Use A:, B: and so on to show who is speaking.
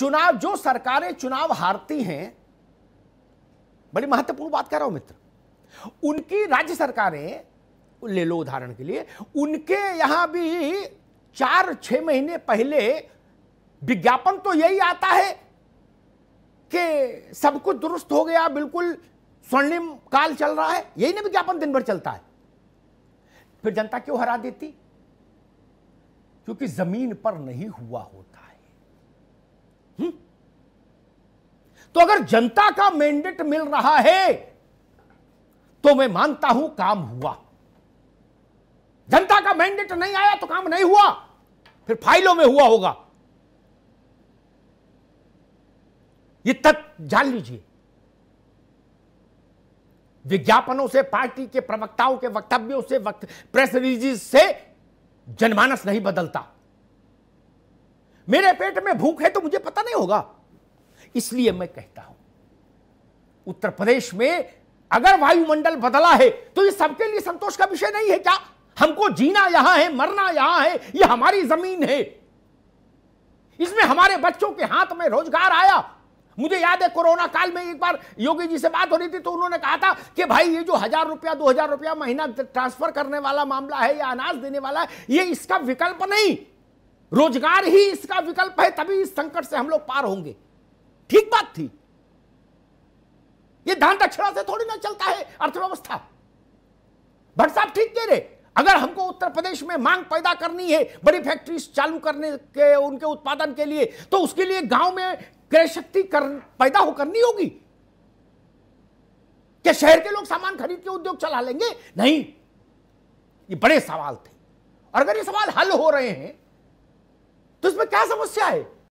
A: चुनाव जो सरकारें चुनाव हारती हैं बड़ी महत्वपूर्ण बात कर रहा हूं मित्र उनकी राज्य सरकारें ले लो उदाहरण के लिए उनके यहां भी चार छह महीने पहले विज्ञापन तो यही आता है कि सब कुछ दुरुस्त हो गया बिल्कुल स्वर्णिम काल चल रहा है यही ना विज्ञापन दिन भर चलता है फिर जनता क्यों हरा देती क्योंकि जमीन पर नहीं हुआ होता है तो अगर जनता का मैंडेट मिल रहा है तो मैं मानता हूं काम हुआ जनता का मैंडेट नहीं आया तो काम नहीं हुआ फिर फाइलों में हुआ होगा ये तथ्य जान लीजिए विज्ञापनों से पार्टी के प्रवक्ताओं के वक्तव्यों से वक्त प्रेस रिलीज से जनमानस नहीं बदलता मेरे पेट में भूख है तो मुझे पता नहीं होगा इसलिए मैं कहता हूं उत्तर प्रदेश में अगर वायुमंडल बदला है तो ये सबके लिए संतोष का विषय नहीं है क्या हमको जीना यहां है मरना यहां है ये यह हमारी जमीन है इसमें हमारे बच्चों के हाथ में रोजगार आया मुझे याद है कोरोना काल में एक बार योगी जी से बात हो रही थी तो उन्होंने कहा था कि भाई ये जो हजार रुपया दो हजार रुपया महीना ट्रांसफर करने वाला मामला है या अनाज देने वाला है ये इसका विकल्प नहीं रोजगार ही इसका विकल्प है तभी इस संकट से हम लोग पार होंगे ठीक बात थी ये धान दक्षिणा से थोड़ी ना चलता है अर्थव्यवस्था भट्ट साहब ठीक कह रहे अगर हमको उत्तर प्रदेश में मांग पैदा करनी है बड़ी फैक्ट्रीज चालू करने के उनके उत्पादन के लिए तो उसके लिए गांव में क्रय शक्ति कर, पैदा हो करनी होगी क्या शहर के लोग सामान खरीद के उद्योग चला लेंगे नहीं ये बड़े सवाल थे और अगर ये सवाल हल हो रहे हैं तो इसमें क्या समस्या है